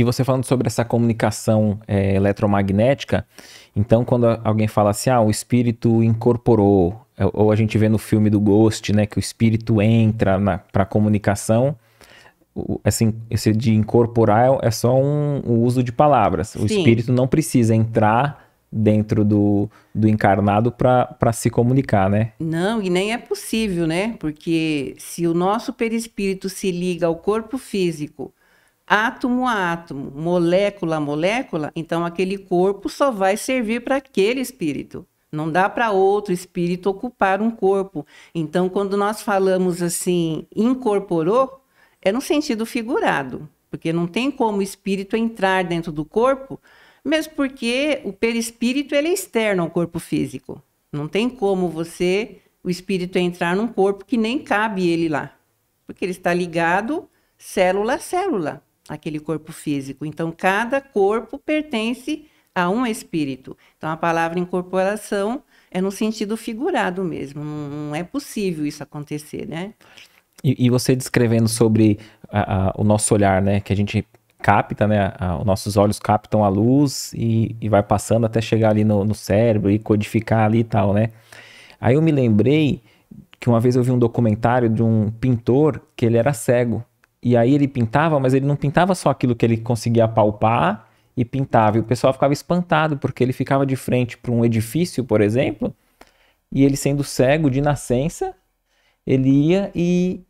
E você falando sobre essa comunicação é, eletromagnética, então quando alguém fala assim, ah, o espírito incorporou, é, ou a gente vê no filme do Ghost, né, que o espírito entra para comunicação, assim, esse de incorporar é, é só um, um uso de palavras. O espírito não precisa entrar dentro do, do encarnado para se comunicar, né? Não, e nem é possível, né? Porque se o nosso perispírito se liga ao corpo físico átomo a átomo, molécula a molécula, então aquele corpo só vai servir para aquele espírito. Não dá para outro espírito ocupar um corpo. Então, quando nós falamos assim, incorporou, é no sentido figurado, porque não tem como o espírito entrar dentro do corpo, mesmo porque o perispírito ele é externo ao corpo físico. Não tem como você, o espírito, entrar num corpo que nem cabe ele lá, porque ele está ligado célula a célula aquele corpo físico. Então, cada corpo pertence a um espírito. Então, a palavra incorporação é no sentido figurado mesmo. Não, é possível isso acontecer, né? E, e você descrevendo sobre a, a, o nosso olhar, né? Que a gente capta, né? A, os nossos olhos captam a luz e, e vai passando até chegar ali no, no, cérebro e codificar ali e tal, né? Aí eu me lembrei que uma vez eu vi um documentário de um pintor que ele era cego. E aí ele pintava, mas ele não pintava só aquilo que ele conseguia palpar e pintava. E o pessoal ficava espantado, porque ele ficava de frente para um edifício, por exemplo, e ele sendo cego de nascença, ele ia e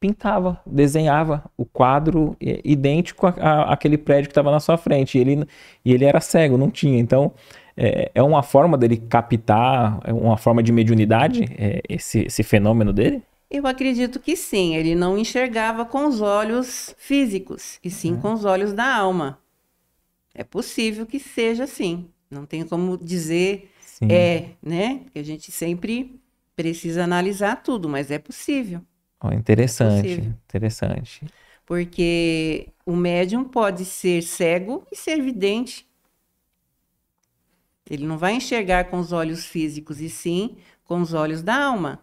pintava, desenhava o quadro idêntico àquele prédio que estava na sua frente. E ele, e ele era cego, não tinha. Então, é, é uma forma dele captar, é uma forma de mediunidade, é, esse, esse fenômeno dele? Eu acredito que sim, ele não enxergava com os olhos físicos, e sim uhum. com os olhos da alma. É possível que seja assim. Não tem como dizer sim. é, né? Porque a gente sempre precisa analisar tudo, mas é possível. Oh, interessante, é possível. interessante. Porque o médium pode ser cego e ser vidente. Ele não vai enxergar com os olhos físicos, e sim com os olhos da alma.